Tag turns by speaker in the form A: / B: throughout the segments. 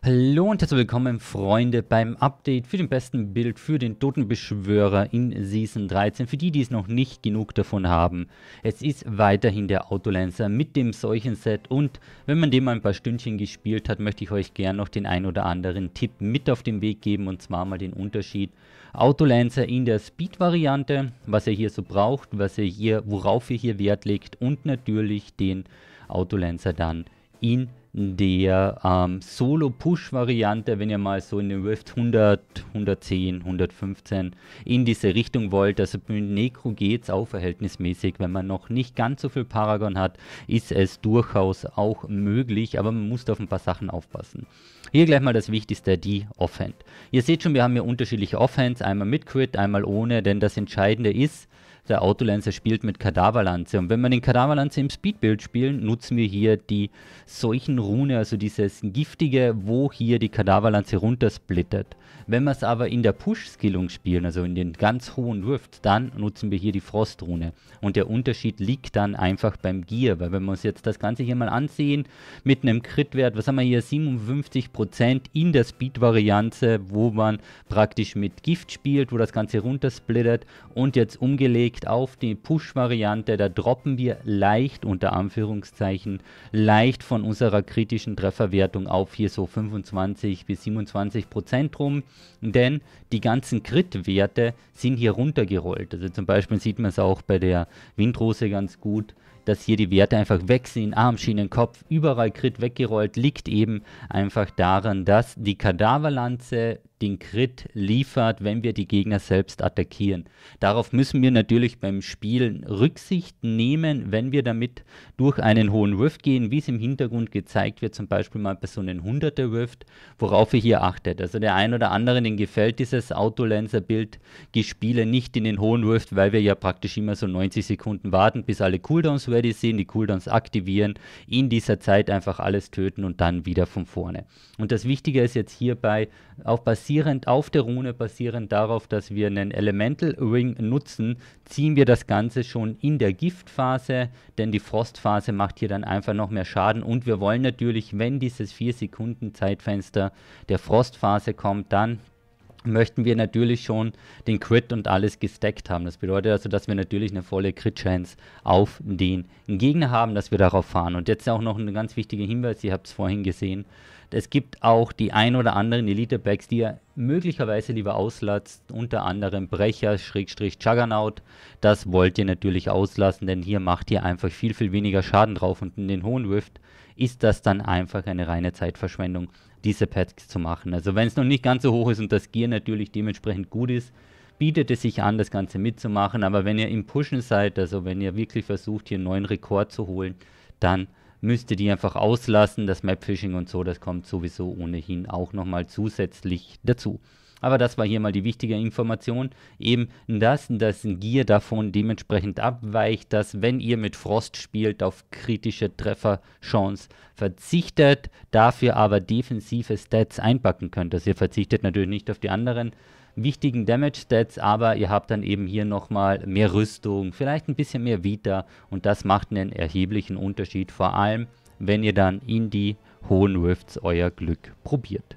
A: Hallo und herzlich willkommen, Freunde, beim Update für den besten Bild für den Totenbeschwörer in Season 13. Für die, die es noch nicht genug davon haben, es ist weiterhin der Autolancer mit dem solchen Set und wenn man dem mal ein paar Stündchen gespielt hat, möchte ich euch gerne noch den ein oder anderen Tipp mit auf den Weg geben und zwar mal den Unterschied. Autolancer in der Speed-Variante, was ihr hier so braucht, was ihr hier, worauf ihr hier Wert legt und natürlich den Autolancer dann in der ähm, Solo-Push-Variante, wenn ihr mal so in den Rift 100, 110, 115 in diese Richtung wollt. Also mit Necro geht es auch verhältnismäßig. Wenn man noch nicht ganz so viel Paragon hat, ist es durchaus auch möglich, aber man muss auf ein paar Sachen aufpassen. Hier gleich mal das Wichtigste, die Offhand. Ihr seht schon, wir haben hier unterschiedliche Offhands, einmal mit Crit, einmal ohne, denn das Entscheidende ist, der Autolancer spielt mit Kadaverlanze. Und wenn wir den Kadaverlanze im Speedbuild spielen, nutzen wir hier die Seuchenrune, also dieses giftige, wo hier die Kadaverlanze runtersplittert. Wenn wir es aber in der Push-Skillung spielen, also in den ganz hohen Rift, dann nutzen wir hier die Frostrune. Und der Unterschied liegt dann einfach beim Gear, weil wenn wir uns jetzt das Ganze hier mal ansehen, mit einem Crit-Wert, was haben wir hier, 57% in der Speed-Variante, wo man praktisch mit Gift spielt, wo das Ganze runtersplittert und jetzt umgelegt umgelegt auf die Push-Variante. Da droppen wir leicht, unter Anführungszeichen, leicht von unserer kritischen Trefferwertung auf hier so 25 bis 27 Prozent rum. Denn die ganzen Crit-Werte sind hier runtergerollt. Also zum Beispiel sieht man es auch bei der Windrose ganz gut dass hier die Werte einfach weg sind, Armschienen, Kopf, überall Crit weggerollt, liegt eben einfach daran, dass die Kadaverlanze den Crit liefert, wenn wir die Gegner selbst attackieren. Darauf müssen wir natürlich beim Spielen Rücksicht nehmen, wenn wir damit durch einen hohen Rift gehen, wie es im Hintergrund gezeigt wird, zum Beispiel mal bei so einem 100er Rift, worauf ihr hier achtet. Also der ein oder andere, den gefällt dieses autolenser bild Gespiele nicht in den hohen Rift, weil wir ja praktisch immer so 90 Sekunden warten, bis alle Cooldowns ready sind, die Cooldowns aktivieren, in dieser Zeit einfach alles töten und dann wieder von vorne. Und das Wichtige ist jetzt hierbei, auch passiert, basierend auf der Rune, basierend darauf, dass wir einen Elemental Ring nutzen, ziehen wir das Ganze schon in der Giftphase, denn die Frostphase macht hier dann einfach noch mehr Schaden und wir wollen natürlich, wenn dieses 4 Sekunden Zeitfenster der Frostphase kommt, dann möchten wir natürlich schon den Crit und alles gestackt haben. Das bedeutet also, dass wir natürlich eine volle Crit-Chance auf den Gegner haben, dass wir darauf fahren. Und jetzt auch noch ein ganz wichtiger Hinweis, ihr habt es vorhin gesehen, es gibt auch die ein oder anderen Elite-Packs, die ja möglicherweise lieber auslatzt, unter anderem Brecher, Schrägstrich, Juggernaut. Das wollt ihr natürlich auslassen, denn hier macht ihr einfach viel, viel weniger Schaden drauf und in den hohen Rift ist das dann einfach eine reine Zeitverschwendung, diese Packs zu machen. Also wenn es noch nicht ganz so hoch ist und das Gear natürlich dementsprechend gut ist, bietet es sich an, das Ganze mitzumachen. Aber wenn ihr im Pushen seid, also wenn ihr wirklich versucht, hier einen neuen Rekord zu holen, dann müsste die einfach auslassen. Das Mapfishing und so, das kommt sowieso ohnehin auch nochmal zusätzlich dazu. Aber das war hier mal die wichtige Information, eben das, dass Gear davon dementsprechend abweicht, dass wenn ihr mit Frost spielt, auf kritische Trefferchance verzichtet, dafür aber defensive Stats einpacken könnt. Also ihr verzichtet natürlich nicht auf die anderen wichtigen Damage-Stats, aber ihr habt dann eben hier nochmal mehr Rüstung, vielleicht ein bisschen mehr Vita und das macht einen erheblichen Unterschied, vor allem wenn ihr dann in die hohen Rifts euer Glück probiert.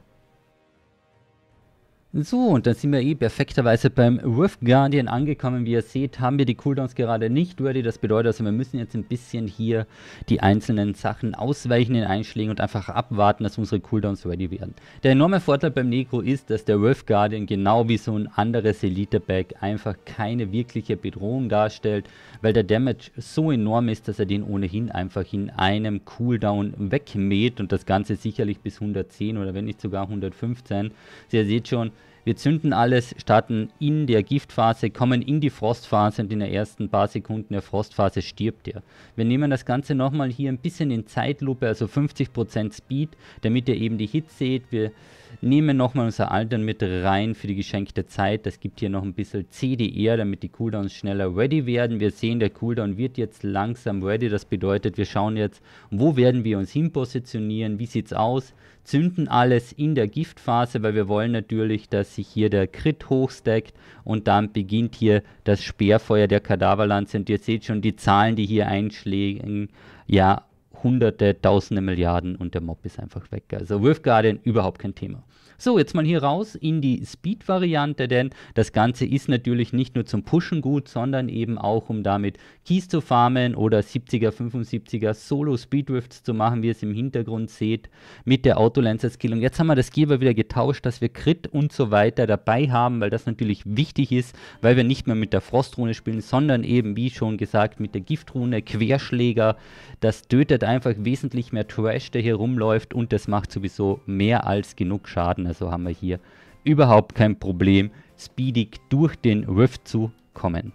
A: So, und dann sind wir eh perfekterweise beim Rift Guardian angekommen. Wie ihr seht, haben wir die Cooldowns gerade nicht ready. Das bedeutet also, wir müssen jetzt ein bisschen hier die einzelnen Sachen ausweichen in Einschlägen und einfach abwarten, dass unsere Cooldowns ready werden. Der enorme Vorteil beim Negro ist, dass der Rift Guardian genau wie so ein anderes Elite-Bag einfach keine wirkliche Bedrohung darstellt, weil der Damage so enorm ist, dass er den ohnehin einfach in einem Cooldown wegmäht und das Ganze sicherlich bis 110 oder wenn nicht sogar 115. Also ihr seht schon, wir zünden alles, starten in der Giftphase, kommen in die Frostphase und in den ersten paar Sekunden der Frostphase stirbt er. Wir nehmen das Ganze nochmal hier ein bisschen in Zeitlupe, also 50% Speed, damit ihr eben die Hit seht. Wir Nehmen nochmal unser Altern mit rein für die geschenkte Zeit. Das gibt hier noch ein bisschen CDR, e, damit die Cooldowns schneller ready werden. Wir sehen, der Cooldown wird jetzt langsam ready. Das bedeutet, wir schauen jetzt, wo werden wir uns hin positionieren, wie sieht es aus. Zünden alles in der Giftphase, weil wir wollen natürlich, dass sich hier der Crit hochstackt und dann beginnt hier das Speerfeuer der Kadaverlanze. Und ihr seht schon die Zahlen, die hier einschlägen. Ja, Hunderte, Tausende Milliarden und der Mob ist einfach weg. Also Wolf Guardian überhaupt kein Thema. So, jetzt mal hier raus in die Speed-Variante, denn das Ganze ist natürlich nicht nur zum Pushen gut, sondern eben auch, um damit Keys zu farmen oder 70er, 75er Solo-Speed-Drifts zu machen, wie ihr es im Hintergrund seht, mit der Autolancer-Skillung. Jetzt haben wir das Geber wieder getauscht, dass wir Crit und so weiter dabei haben, weil das natürlich wichtig ist, weil wir nicht mehr mit der Frostrune spielen, sondern eben, wie schon gesagt, mit der Giftrune, Querschläger. Das tötet einfach wesentlich mehr Trash, der hier rumläuft und das macht sowieso mehr als genug Schaden. Also haben wir hier überhaupt kein Problem, speedig durch den Rift zu kommen.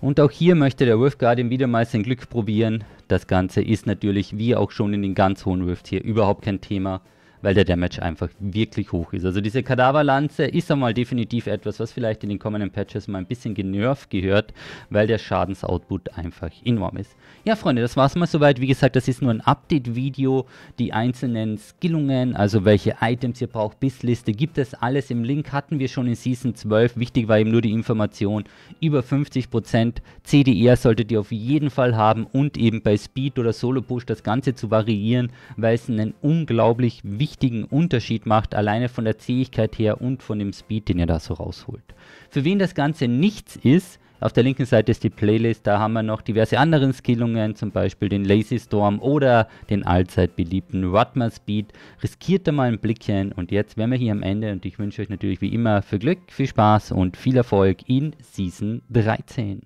A: Und auch hier möchte der Rift Guardian wieder mal sein Glück probieren. Das Ganze ist natürlich, wie auch schon in den ganz hohen Rift hier, überhaupt kein Thema weil der Damage einfach wirklich hoch ist. Also diese Kadaverlanze ist einmal definitiv etwas, was vielleicht in den kommenden Patches mal ein bisschen genervt gehört, weil der Schadensoutput einfach enorm ist. Ja Freunde, das war's mal soweit. Wie gesagt, das ist nur ein Update-Video. Die einzelnen Skillungen, also welche Items ihr braucht, Bissliste, gibt es alles im Link. Hatten wir schon in Season 12. Wichtig war eben nur die Information. Über 50% CDR solltet ihr auf jeden Fall haben und eben bei Speed oder Solo Push das Ganze zu variieren, weil es einen unglaublich wichtigen richtigen Unterschied macht, alleine von der Zähigkeit her und von dem Speed, den ihr da so rausholt. Für wen das Ganze nichts ist, auf der linken Seite ist die Playlist, da haben wir noch diverse andere Skillungen, zum Beispiel den Lazy Storm oder den allzeit beliebten Rutmer Speed. Riskiert da mal ein Blickchen und jetzt wären wir hier am Ende und ich wünsche euch natürlich wie immer viel Glück, viel Spaß und viel Erfolg in Season 13.